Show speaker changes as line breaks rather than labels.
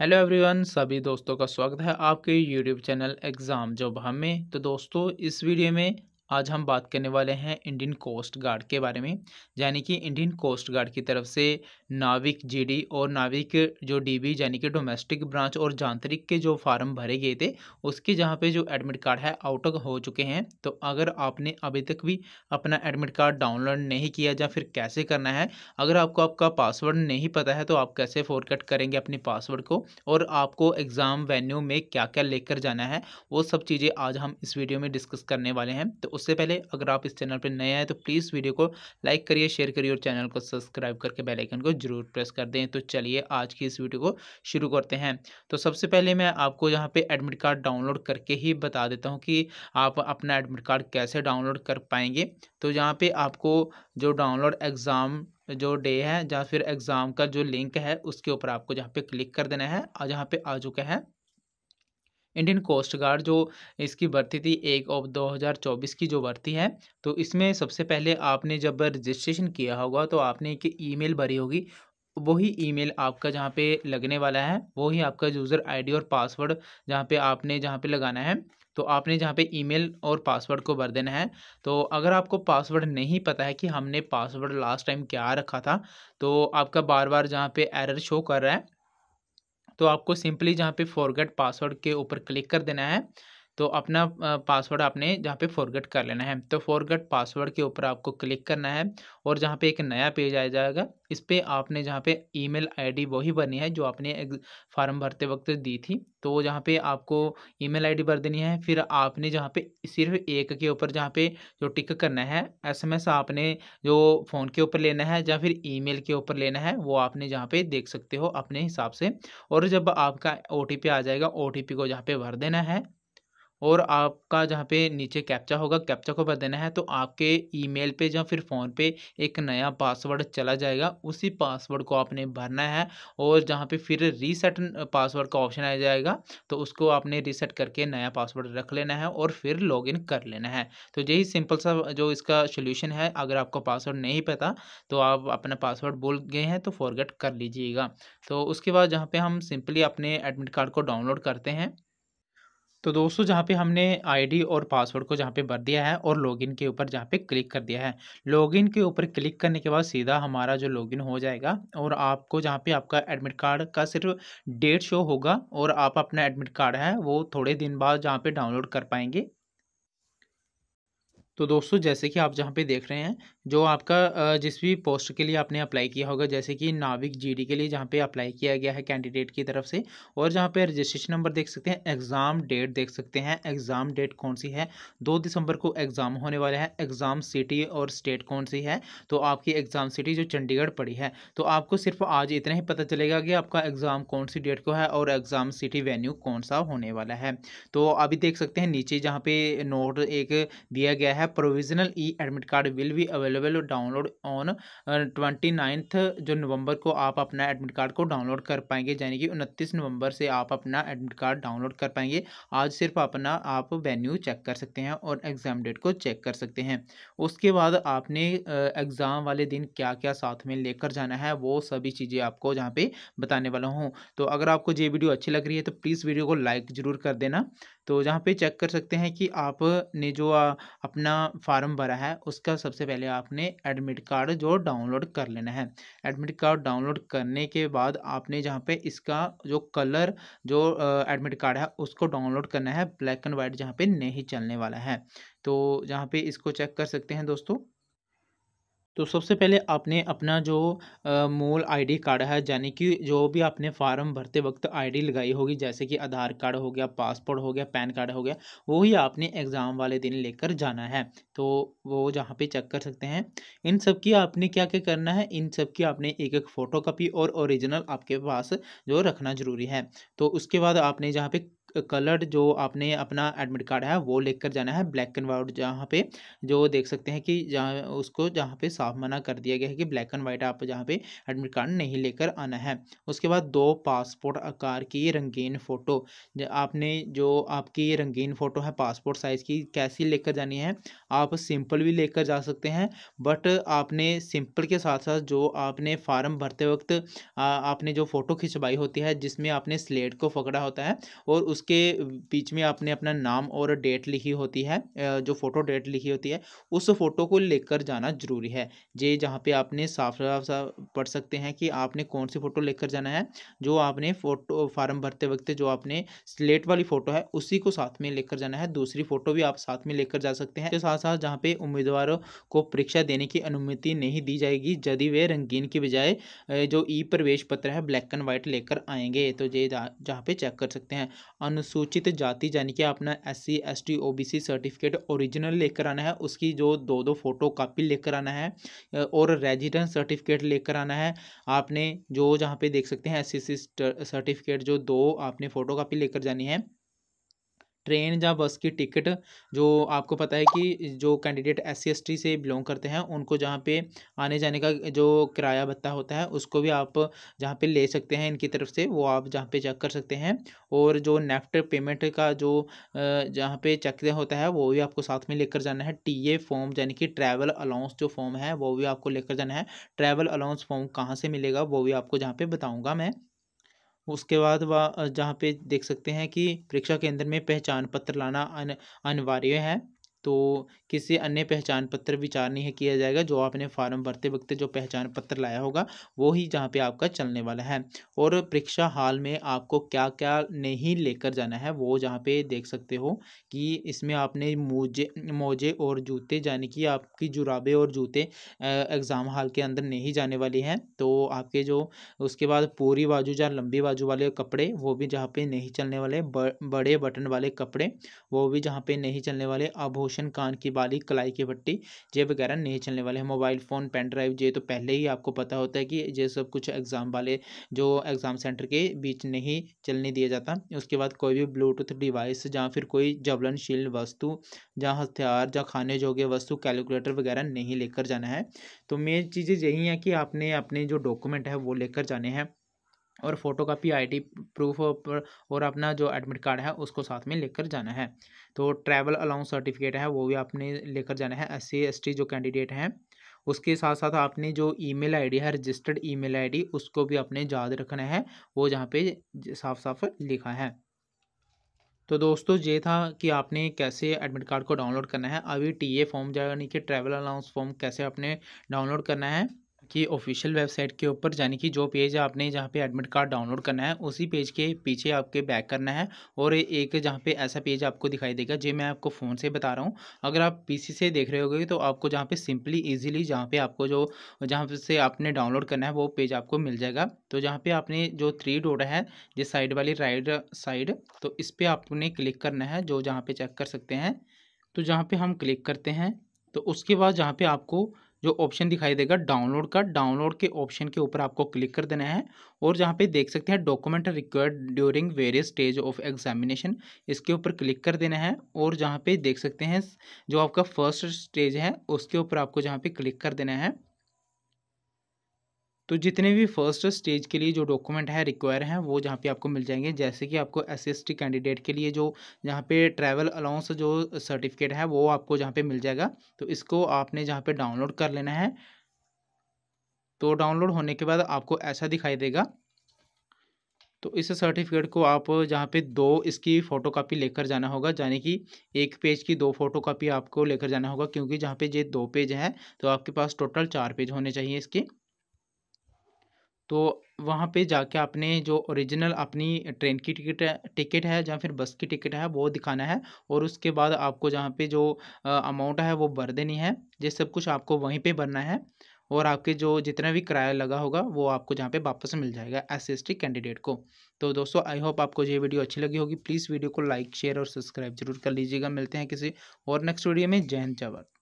hello everyone सभी दोस्तों का स्वागत है आपके यूट्यूब चैनल एग्ज़ाम जॉब हम में तो दोस्तों इस वीडियो में आज हम बात करने वाले हैं इंडियन कोस्ट गार्ड के बारे में यानी कि इंडियन कोस्ट गार्ड की तरफ से नाविक जीडी और नाविक जो डीबी यानी कि डोमेस्टिक ब्रांच और जांत्रिक के जो फार्म भरे गए थे उसके जहाँ पे जो एडमिट कार्ड है आउट हो चुके हैं तो अगर आपने अभी तक भी अपना एडमिट कार्ड डाउनलोड नहीं किया या फिर कैसे करना है अगर आपको आपका पासवर्ड नहीं पता है तो आप कैसे फोरकट करेंगे अपने पासवर्ड को और आपको एग्ज़ाम वेन्यू में क्या क्या लेकर जाना है वो सब चीज़ें आज हम इस वीडियो में डिस्कस करने वाले हैं तो उससे पहले अगर आप इस चैनल पर नए हैं तो प्लीज़ वीडियो को लाइक करिए शेयर करिए और चैनल को सब्सक्राइब करके बेलाइकन को जरूर प्रेस कर दें तो चलिए आज की इस वीडियो को शुरू करते हैं तो सबसे पहले मैं आपको यहाँ पे एडमिट कार्ड डाउनलोड करके ही बता देता हूँ कि आप अपना एडमिट कार्ड कैसे डाउनलोड कर पाएंगे तो यहाँ पे आपको जो डाउनलोड एग्ज़ाम जो डे है या फिर एग्ज़ाम का जो लिंक है उसके ऊपर आपको जहाँ पे क्लिक कर देना है और जहाँ पे आ चुका है इंडियन कोस्ट गार्ड जो इसकी भर्ती थी एक ऑफ 2024 की जो भर्ती है तो इसमें सबसे पहले आपने जब रजिस्ट्रेशन किया होगा तो आपने एक ईमेल भरी होगी वही ईमेल आपका जहाँ पे लगने वाला है वही आपका यूज़र आईडी और पासवर्ड जहाँ पे आपने जहाँ पे लगाना है तो आपने जहाँ पे ईमेल और पासवर्ड को भर देना है तो अगर आपको पासवर्ड नहीं पता है कि हमने पासवर्ड लास्ट टाइम क्या रखा था तो आपका बार बार जहाँ पे एरर शो कर रहा है तो आपको सिंपली जहाँ पे फॉरगेट पासवर्ड के ऊपर क्लिक कर देना है तो अपना पासवर्ड आपने जहाँ पे फॉरगेट कर लेना है तो फॉरगेट पासवर्ड के ऊपर आपको क्लिक करना है और जहाँ पे एक नया पेज आ जाएगा इस पर आपने जहाँ पे ईमेल आईडी वही भरनी है जो आपने फॉर्म भरते वक्त दी थी तो जहाँ पे आपको ईमेल आईडी भर देनी है फिर आपने जहाँ पे सिर्फ एक के ऊपर जहाँ पे जो टिक करना है एसएमएस आपने जो फ़ोन के ऊपर लेना है या फिर ईमेल के ऊपर लेना है वो आपने जहाँ पे देख सकते हो अपने हिसाब से और जब आपका ओ आ जाएगा ओ को जहाँ पर भर देना है और आपका जहाँ पे नीचे कैप्चा होगा कैप्चा को भर देना है तो आपके ईमेल पे या फिर फ़ोन पे एक नया पासवर्ड चला जाएगा उसी पासवर्ड को आपने भरना है और जहाँ पे फिर रीसेट पासवर्ड का ऑप्शन आ जाएगा तो उसको आपने रीसेट करके नया पासवर्ड रख लेना है और फिर लॉगिन कर लेना है तो यही सिंपल सा जो इसका सोल्यूशन है अगर आपको पासवर्ड नहीं पता तो आप अपना पासवर्ड बोल गए हैं तो फॉरगेट कर लीजिएगा तो उसके बाद जहाँ पर हम सिंपली अपने एडमिट कार्ड को डाउनलोड करते हैं तो दोस्तों जहाँ पे हमने आईडी और पासवर्ड को जहाँ पे भर दिया है और लॉगिन के ऊपर जहाँ पे क्लिक कर दिया है लॉगिन के ऊपर क्लिक करने के बाद सीधा हमारा जो लॉगिन हो जाएगा और आपको जहाँ पे आपका एडमिट कार्ड का सिर्फ डेट शो होगा और आप अपना एडमिट कार्ड है वो थोड़े दिन बाद जहाँ पे डाउनलोड कर पाएंगे तो दोस्तों जैसे कि आप जहाँ पे देख रहे हैं जो आपका जिस भी पोस्ट के लिए आपने अप्लाई किया होगा जैसे कि नाविक जीडी के लिए जहाँ पे अप्लाई किया गया है कैंडिडेट की तरफ से और जहाँ पे रजिस्ट्रेशन नंबर देख सकते हैं एग्ज़ाम डेट देख सकते हैं एग्ज़ाम डेट कौन सी है दो दिसंबर को एग्ज़ाम होने वाला है एग्ज़ाम सिटी और स्टेट कौन सी है तो आपकी एग्ज़ाम सिटी जो चंडीगढ़ पड़ी है तो आपको सिर्फ आज इतना ही पता चलेगा कि आपका एग्ज़ाम कौन सी डेट को है और एग्ज़ाम सिटी वेन्यू कौन सा होने वाला है तो अभी देख सकते हैं नीचे जहाँ पे नोट एक दिया गया है provisional e admit card will be available download on twenty ninth जो नवंबर को आप अपना एडमिट कार्ड को डाउनलोड कर पाएंगे यानी कि उनतीस नवंबर से आप अपना एडमिट कार्ड डाउनलोड कर पाएंगे आज सिर्फ अपना आप वेन्यू चेक कर सकते हैं और एग्ज़ाम डेट को चेक कर सकते हैं उसके बाद आपने एग्ज़ाम वाले दिन क्या क्या साथ में लेकर जाना है वो सभी चीज़ें आपको यहाँ पे बताने वाला हूँ तो अगर आपको ये वीडियो अच्छी लग रही है तो प्लीज़ वीडियो को लाइक ज़रूर कर देना तो जहाँ पे चेक कर सकते हैं कि आपने जो अपना फार्म भरा है उसका सबसे पहले आपने एडमिट कार्ड जो डाउनलोड कर लेना है एडमिट कार्ड डाउनलोड करने के बाद आपने जहाँ पे इसका जो कलर जो एडमिट कार्ड है उसको डाउनलोड करना है ब्लैक एंड वाइट जहाँ पे नहीं चलने वाला है तो जहाँ पे इसको चेक कर सकते हैं दोस्तों तो सबसे पहले आपने अपना जो मूल आईडी कार्ड है यानी कि जो भी आपने फार्म भरते वक्त आईडी लगाई होगी जैसे कि आधार कार्ड हो गया पासपोर्ट हो गया पैन कार्ड हो गया वही आपने एग्ज़ाम वाले दिन लेकर जाना है तो वो जहाँ पे चेक कर सकते हैं इन सब की आपने क्या क्या करना है इन सब की आपने एक एक फ़ोटो और ओरिजिनल आपके पास जो रखना ज़रूरी है तो उसके बाद आपने जहाँ पर कलर जो आपने अपना एडमिट कार्ड है वो लेकर जाना है ब्लैक एंड वाइट जहाँ पे जो देख सकते हैं कि जहाँ उसको जहाँ पे साफ मना कर दिया गया है कि ब्लैक एंड वाइट आप जहाँ पे एडमिट कार्ड नहीं लेकर आना है उसके बाद दो पासपोर्ट आकार की रंगीन फ़ोटो आपने जो आपकी रंगीन फ़ोटो है पासपोर्ट साइज़ की कैसी लेकर जानी है आप सिंपल भी लेकर जा सकते हैं बट आपने सिंपल के साथ साथ जो आपने फार्म भरते वक्त आपने जो फ़ोटो खिंचवाई होती है जिसमें आपने स्लेट को पकड़ा होता है और उस उसके बीच में आपने अपना नाम और डेट लिखी होती है जो फ़ोटो डेट लिखी होती है उस फ़ोटो को लेकर जाना ज़रूरी है ये जहाँ पे आपने साफ साफ सा पढ़ सकते हैं कि आपने कौन सी फ़ोटो लेकर जाना है जो आपने फ़ोटो फार्म भरते वक्त जो आपने स्लेट वाली फ़ोटो है उसी को साथ में लेकर जाना है दूसरी फ़ोटो भी आप साथ में लेकर जा सकते हैं साथ साथ जहाँ पे उम्मीदवारों को परीक्षा देने की अनुमति नहीं दी जाएगी यदि वे रंगीन की बजाय जो ई प्रवेश पत्र है ब्लैक एंड वाइट लेकर आएंगे तो ये जहाँ पे चेक कर सकते हैं अनुसूचित जाति यानी कि अपना S C S T O B C certificate original लेकर आना है उसकी जो दो दो फोटो कापी लेकर आना है और रेजिडेंस सर्टिफिकेट लेकर आना है आपने जो जहाँ पे देख सकते हैं एस सी सी सर्टिफिकेट जो दो आपने फ़ोटो कापी लेकर जानी है ट्रेन या बस की टिकट जो आपको पता है कि जो कैंडिडेट एस सी से बिलोंग करते हैं उनको जहाँ पे आने जाने का जो किराया भत्ता होता है उसको भी आप जहाँ पे ले सकते हैं इनकी तरफ से वो आप जहाँ पे चेक कर सकते हैं और जो नेफ्ट पेमेंट का जो जहाँ पे चेक होता है वो भी आपको साथ में लेकर जाना है टी ए फॉर्म यानी कि ट्रैवल अलाउंस जो फॉर्म है वो भी आपको लेकर जाना है ट्रैवल अलाउंस फॉर्म कहाँ से मिलेगा वो भी आपको जहाँ पर बताऊँगा मैं उसके बाद वह जहाँ पे देख सकते हैं कि परीक्षा केंद्र में पहचान पत्र लाना अनिवार्य है तो किसी अन्य पहचान पत्र विचार नहीं किया जाएगा जो आपने फॉर्म भरते वक्त जो पहचान पत्र लाया होगा वो ही जहाँ पे आपका चलने वाला है और परीक्षा हाल में आपको क्या क्या नहीं लेकर जाना है वो जहाँ पे देख सकते हो कि इसमें आपने मोजे मोजे और जूते यानी कि आपकी जुराबे और जूते एग्ज़ाम हाल के अंदर नहीं जाने वाली हैं तो आपके जो उसके बाद पूरी बाजू या लंबी बाजू वाले कपड़े वो भी जहाँ पर नहीं चलने वाले बड़े बटन वाले कपड़े वो भी जहाँ पे नहीं चलने वाले अब हो आभूषण कान की बाली कलाई की भट्टी ये वगैरह नहीं चलने वाले हैं मोबाइल फ़ोन पेन ड्राइव ये तो पहले ही आपको पता होता है कि ये सब कुछ एग्ज़ाम वाले जो एग्ज़ाम सेंटर के बीच नहीं चलने दिया जाता उसके बाद कोई भी ब्लूटूथ डिवाइस या फिर कोई जबलनशील वस्तु या हथियार या खाने जोगे वस्तु कैलकुलेटर वगैरह नहीं लेकर जाना है तो मेन चीज़ें यही हैं कि आपने अपने जो डॉक्यूमेंट है वो लेकर जाने हैं और फोटोकॉपी आईडी प्रूफ और अपना जो एडमिट कार्ड है उसको साथ में लेकर जाना है तो ट्रैवल अलाउंस सर्टिफिकेट है वो भी आपने लेकर जाना है एस सी जो कैंडिडेट हैं उसके साथ साथ आपने जो ईमेल आईडी है रजिस्टर्ड ईमेल आईडी उसको भी आपने याद रखना है वो जहाँ पे साफ साफ लिखा है तो दोस्तों ये था कि आपने कैसे एडमिट कार्ड को डाउनलोड करना है अभी टीए फॉर्म यानी कि ट्रैवल अलाउंस फॉर्म कैसे आपने डाउनलोड करना है की ऑफिशियल वेबसाइट के ऊपर यानी कि जो पेज आपने जहाँ पे एडमिट कार्ड डाउनलोड करना है उसी पेज के पीछे आपके बैक करना है और एक जहाँ पे ऐसा पेज आपको दिखाई देगा जो मैं आपको फ़ोन से बता रहा हूँ अगर आप पीसी से देख रहे होगे तो आपको जहाँ पे सिंपली इजीली जहाँ पे आपको जो जहाँ से आपने डाउनलोड करना है वो पेज आपको मिल जाएगा तो जहाँ पर आपने जो थ्री डोड है जिस साइड वाली राइट साइड तो इस पर आपने क्लिक करना है जो जहाँ पर चेक कर सकते हैं तो जहाँ पर हम क्लिक करते हैं तो उसके बाद जहाँ पर आपको जो ऑप्शन दिखाई देगा डाउनलोड का डाउनलोड के ऑप्शन के ऊपर आपको क्लिक कर देना है और जहाँ पे देख सकते हैं document required during various stage of examination इसके ऊपर क्लिक कर देना है और जहाँ पे देख सकते हैं जो आपका फर्स्ट स्टेज है उसके ऊपर आपको जहाँ पे क्लिक कर देना है तो जितने भी फर्स्ट स्टेज के लिए जो डॉक्यूमेंट है रिक्वायर हैं वो जहाँ पे आपको मिल जाएंगे जैसे कि आपको एस टी कैंडिडेट के लिए जो जहाँ पे ट्रैवल अलाउंस जो सर्टिफिकेट है वो आपको जहाँ पे मिल जाएगा तो इसको आपने जहाँ पे डाउनलोड कर लेना है तो डाउनलोड होने के बाद आपको ऐसा दिखाई देगा तो इस सर्टिफिकेट को आप जहाँ पे दो इसकी फ़ोटो कापी लेकर जाना होगा यानी कि एक पेज की दो फोटो कापी आपको लेकर जाना होगा क्योंकि जहाँ पे ये दो पेज है तो आपके पास टोटल चार पेज होने चाहिए इसके तो वहाँ पे जाके आपने जो ओरिजिनल अपनी ट्रेन की टिकट टिकट है या फिर बस की टिकट है वो दिखाना है और उसके बाद आपको जहाँ पे जो अमाउंट है वो भर देनी है ये सब कुछ आपको वहीं पे भरना है और आपके जो जितना भी किराया लगा होगा वो आपको जहाँ पे वापस मिल जाएगा एस एस कैंडिडेट को तो दोस्तों आई होप आपको ये वीडियो अच्छी लगी होगी प्लीज़ वीडियो को लाइक शेयर और सब्सक्राइब जरूर कर लीजिएगा मिलते हैं किसी और नेक्स्ट वीडियो में जय हिंद जवाहर